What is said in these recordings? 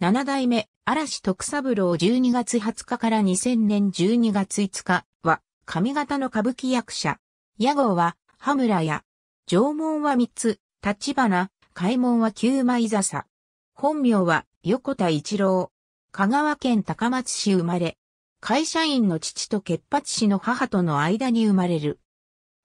七代目、嵐徳三郎12月20日から2000年12月5日は、上方の歌舞伎役者。屋号は、羽村屋。縄文は三つ、立花、開門は九枚笹。本名は、横田一郎。香川県高松市生まれ。会社員の父と潔発氏の母との間に生まれる。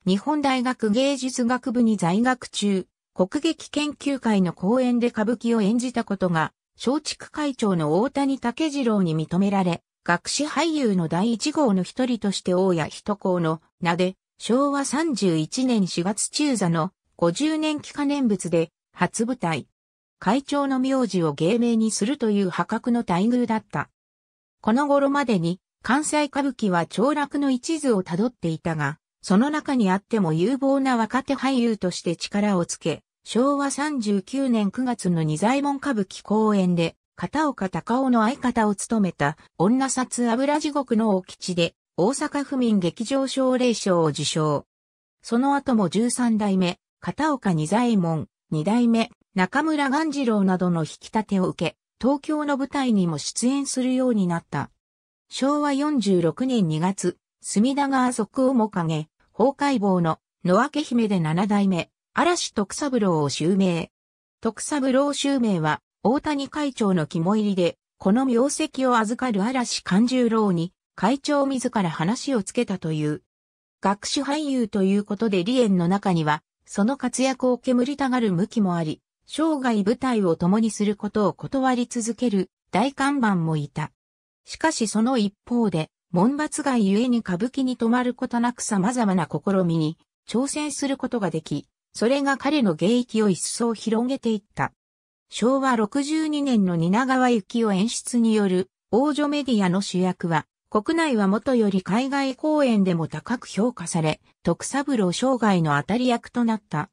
日本大学芸術学部に在学中、国劇研究会の講演で歌舞伎を演じたことが松竹会長の大谷武次郎に認められ、学士俳優の第一号の一人として大谷一行の名で、昭和31年4月中座の50年期可念仏で初舞台。会長の名字を芸名にするという破格の待遇だった。この頃までに関西歌舞伎は長楽の一途をたどっていたが、その中にあっても有望な若手俳優として力をつけ、昭和39年9月の二左衛門歌舞伎公演で、片岡隆夫の相方を務めた、女札油地獄の大吉で、大阪府民劇場奨励賞を受賞。その後も13代目、片岡二左衛門、二代目、中村鴈治郎などの引き立てを受け、東京の舞台にも出演するようになった。昭和46年2月、隅田川足をもかげ、崩壊坊の野明姫で七代目、嵐徳三郎を襲名。徳三郎襲名は、大谷会長の肝入りで、この名跡を預かる嵐勘十郎に、会長自ら話をつけたという。学士俳優ということで理園の中には、その活躍を煙たがる向きもあり、生涯舞台を共にすることを断り続ける大看板もいた。しかしその一方で、門伐外ゆえに歌舞伎に止まることなく様々な試みに挑戦することができ、それが彼の芸域を一層広げていった。昭和62年の蜷川幸雄演出による王女メディアの主役は、国内はもとより海外公演でも高く評価され、徳三郎生涯の当たり役となった。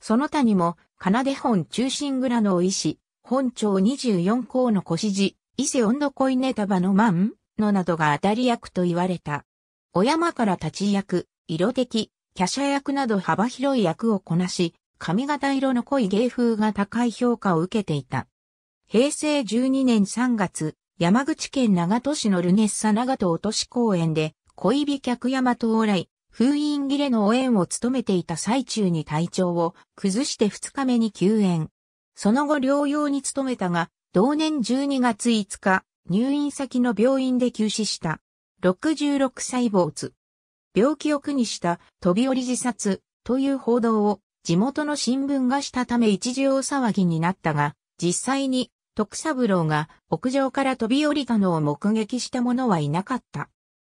その他にも、奏で本中心蔵の医師、本町24校の腰地、伊勢温度恋ネタバの万のなどが当たり役と言われた。お山から立ち役、色的、華奢役など幅広い役をこなし、髪型色の濃い芸風が高い評価を受けていた。平成12年3月、山口県長門市のルネッサ長門落とし公園で、恋美客山到来、封印切れの応援を務めていた最中に体調を崩して2日目に休園。その後療養に努めたが、同年12月5日、入院先の病院で急死した。66歳坊主。病気を苦にした飛び降り自殺という報道を地元の新聞がしたため一時大騒ぎになったが、実際に徳三郎が屋上から飛び降りたのを目撃した者はいなかった。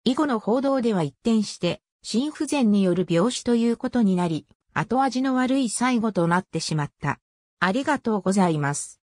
以後の報道では一転して、心不全による病死ということになり、後味の悪い最後となってしまった。ありがとうございます。